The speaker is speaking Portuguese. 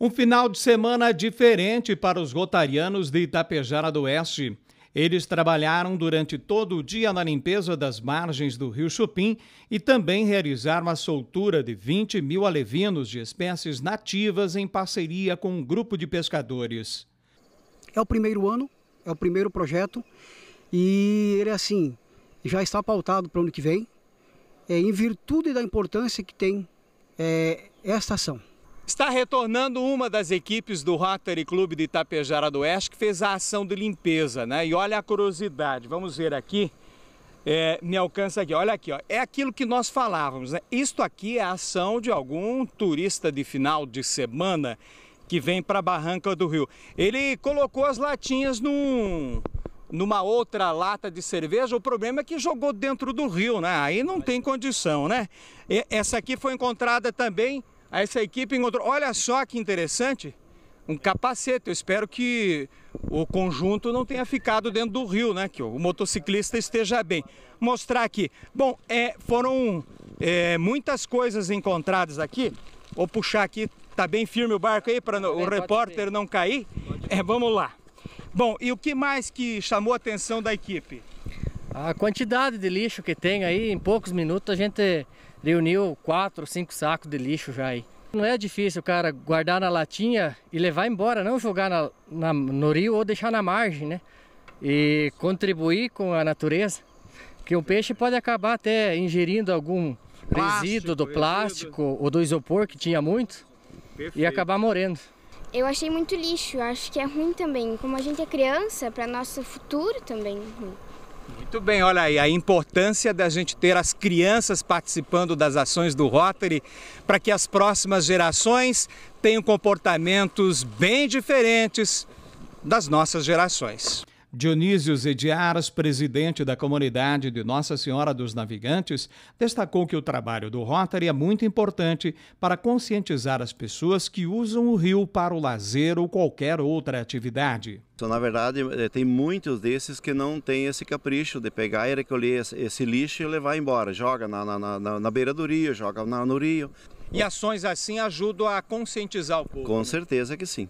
Um final de semana diferente para os rotarianos de Itapejara do Oeste. Eles trabalharam durante todo o dia na limpeza das margens do rio Chupim e também realizaram a soltura de 20 mil alevinos de espécies nativas em parceria com um grupo de pescadores. É o primeiro ano, é o primeiro projeto e ele, assim, já está pautado para o ano que vem, é, em virtude da importância que tem é, esta ação. Está retornando uma das equipes do Rotary Clube de Itapejara do Oeste que fez a ação de limpeza, né? E olha a curiosidade, vamos ver aqui, é, me alcança aqui, olha aqui, ó. é aquilo que nós falávamos, né? Isto aqui é a ação de algum turista de final de semana que vem para a Barranca do Rio. Ele colocou as latinhas num, numa outra lata de cerveja, o problema é que jogou dentro do rio, né? Aí não tem condição, né? E essa aqui foi encontrada também essa equipe encontrou, olha só que interessante, um capacete. Eu espero que o conjunto não tenha ficado dentro do rio, né? Que o motociclista esteja bem. Mostrar aqui. Bom, é, foram é, muitas coisas encontradas aqui. Vou puxar aqui, tá bem firme o barco aí para o repórter não cair. É, vamos lá. Bom, e o que mais que chamou a atenção da equipe? A quantidade de lixo que tem aí, em poucos minutos a gente reuniu quatro cinco sacos de lixo já aí. Não é difícil, cara, guardar na latinha e levar embora, não jogar na, na, no rio ou deixar na margem, né? E contribuir com a natureza. Porque o peixe pode acabar até ingerindo algum plástico, resíduo do plástico resíduo. ou do isopor, que tinha muito, Perfeito. e acabar morrendo. Eu achei muito lixo, acho que é ruim também. Como a gente é criança, para nosso futuro também é ruim. Muito bem, olha aí a importância da gente ter as crianças participando das ações do Rotary para que as próximas gerações tenham comportamentos bem diferentes das nossas gerações. Dionísio Zediaras, presidente da comunidade de Nossa Senhora dos Navegantes, destacou que o trabalho do Rotary é muito importante para conscientizar as pessoas que usam o rio para o lazer ou qualquer outra atividade. Então, na verdade, eh, tem muitos desses que não têm esse capricho de pegar e recolher esse lixo e levar embora. Joga na, na, na, na beira do rio, joga no rio. E ações assim ajudam a conscientizar o povo. Com né? certeza que sim.